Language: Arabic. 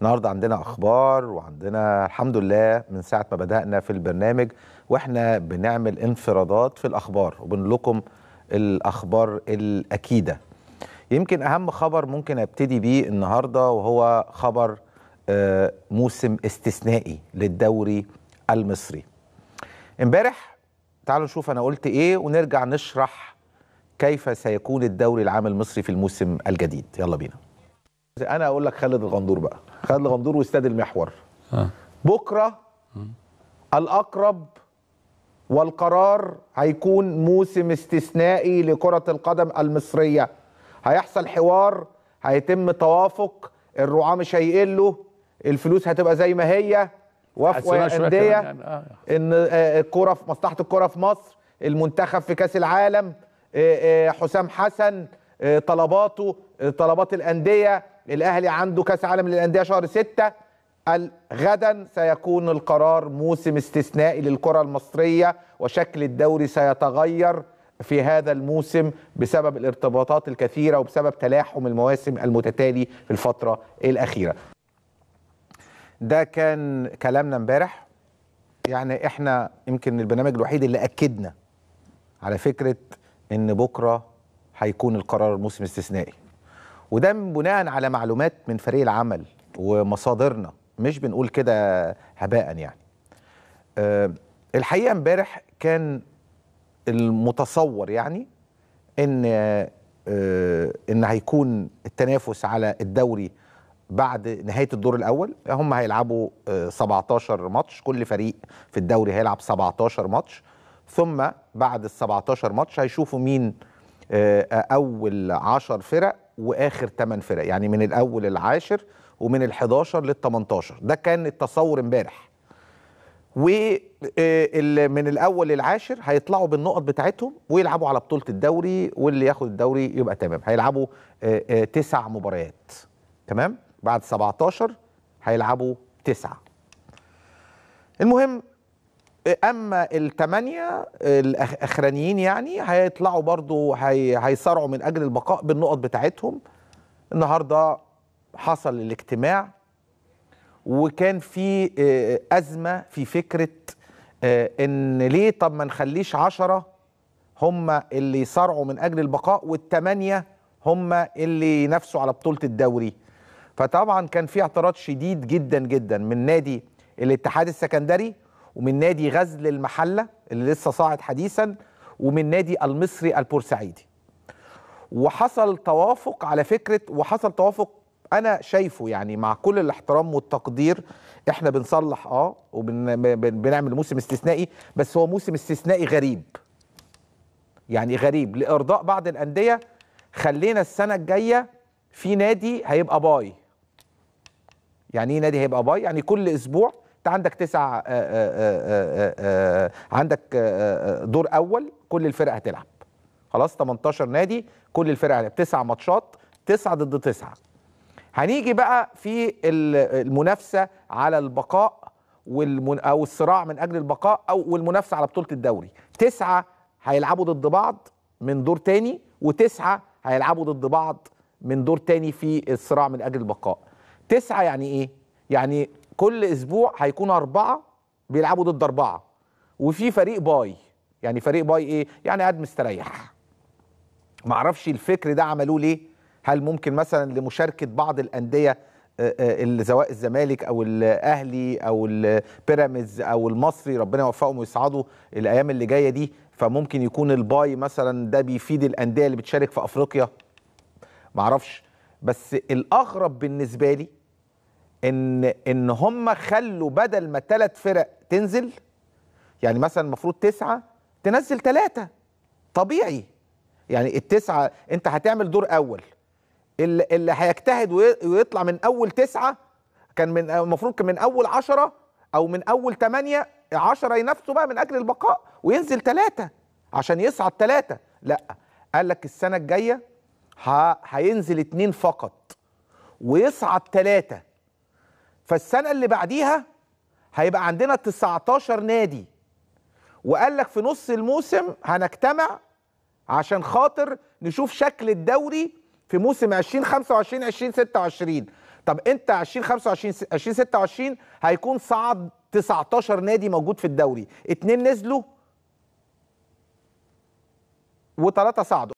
النهارده عندنا اخبار وعندنا الحمد لله من ساعه ما بدانا في البرنامج واحنا بنعمل انفرادات في الاخبار وبنقول الاخبار الاكيده يمكن اهم خبر ممكن ابتدي بيه النهارده وهو خبر آه، موسم استثنائي للدوري المصري امبارح تعالوا نشوف انا قلت ايه ونرجع نشرح كيف سيكون الدوري العام المصري في الموسم الجديد يلا بينا انا اقول لك خالد الغندور بقى خالد غندور واستاد المحور آه. بكره الاقرب والقرار هيكون موسم استثنائي لكره القدم المصريه هيحصل حوار هيتم توافق الرعاه مش هيقلوا الفلوس هتبقى زي ما هي وافقوا انديه يعني. آه. ان آه، الكره في مصلحه الكره في مصر المنتخب في كاس العالم آه، حسام حسن طلباته طلبات الانديه الاهلي عنده كاس عالم للانديه شهر 6 قال غدا سيكون القرار موسم استثنائي للكره المصريه وشكل الدوري سيتغير في هذا الموسم بسبب الارتباطات الكثيره وبسبب تلاحم المواسم المتتالي في الفتره الاخيره. ده كان كلامنا امبارح يعني احنا يمكن البرنامج الوحيد اللي اكدنا على فكره ان بكره هيكون القرار موسم استثنائي. وده بناء على معلومات من فريق العمل ومصادرنا مش بنقول كده هباء يعني أه الحقيقه امبارح كان المتصور يعني ان أه ان هيكون التنافس على الدوري بعد نهايه الدور الاول هم هيلعبوا أه 17 ماتش كل فريق في الدوري هيلعب 17 ماتش ثم بعد ال 17 ماتش هيشوفوا مين آه، اول 10 فرق واخر 8 فرق يعني من الاول العاشر ومن ال11 لل18 ده كان التصور امبارح و آه، من الاول للعاشر هيطلعوا بالنقط بتاعتهم ويلعبوا على بطوله الدوري واللي ياخد الدوري يبقى تمام هيلعبوا آه، آه، تسع مباريات تمام بعد 17 هيلعبوا تسعه المهم اما الثمانيه الاخرانيين يعني هيطلعوا برضو هيصارعوا من اجل البقاء بالنقط بتاعتهم النهارده حصل الاجتماع وكان في آه، ازمه في فكره آه، ان ليه طب ما نخليش عشرة هم اللي يصارعوا من اجل البقاء والثمانيه هم اللي ينافسوا على بطوله الدوري فطبعا كان في اعتراض شديد جدا جدا من نادي الاتحاد السكندري ومن نادي غزل المحله اللي لسه صاعد حديثا ومن نادي المصري البورسعيدي وحصل توافق على فكره وحصل توافق انا شايفه يعني مع كل الاحترام والتقدير احنا بنصلح اه وبنعمل موسم استثنائي بس هو موسم استثنائي غريب يعني غريب لارضاء بعض الانديه خلينا السنه الجايه في نادي هيبقى باي يعني ايه نادي هيبقى باي يعني كل اسبوع عندك تسع آه، آه، آه، عندك دور اول كل الفرق هتلعب خلاص 18 نادي كل الفرق هتلعب تسع ماتشات تسعة ضد تسعة هنيجي بقى في المنافسة على البقاء والمن... أو الصراع من أجل البقاء أو والمنافسة على بطولة الدوري تسعة هيلعبوا ضد بعض من دور تاني وتسعة هيلعبوا ضد بعض من دور تاني في الصراع من أجل البقاء تسعة يعني إيه؟ يعني كل اسبوع هيكون اربعه بيلعبوا ضد اربعه وفي فريق باي يعني فريق باي ايه يعني قاعد مستريح معرفش الفكر ده عملوه ليه هل ممكن مثلا لمشاركه بعض الانديه آه، آه، سواء الزمالك او الاهلي او البيراميدز او المصري ربنا يوفقهم ويسعدوا الايام اللي جايه دي فممكن يكون الباي مثلا ده بيفيد الانديه اللي بتشارك في افريقيا معرفش بس الاغرب بالنسبه لي ان ان هم خلوا بدل ما ثلاث فرق تنزل يعني مثلا المفروض تسعه تنزل ثلاثه طبيعي يعني التسعه انت هتعمل دور اول اللي, اللي هيجتهد ويطلع من اول تسعه كان من المفروض كان من اول عشرة او من اول ثمانية عشرة ينافسوا بقى من اجل البقاء وينزل ثلاثه عشان يصعد ثلاثه لا قال لك السنه الجايه هينزل اتنين فقط ويصعد ثلاثه فالسنه اللي بعديها هيبقى عندنا 19 نادي وقال لك في نص الموسم هنجتمع عشان خاطر نشوف شكل الدوري في موسم 2025 2026 طب انت 2025 2026 هيكون صعد 19 نادي موجود في الدوري اتنين نزلوا وثلاثه صعدوا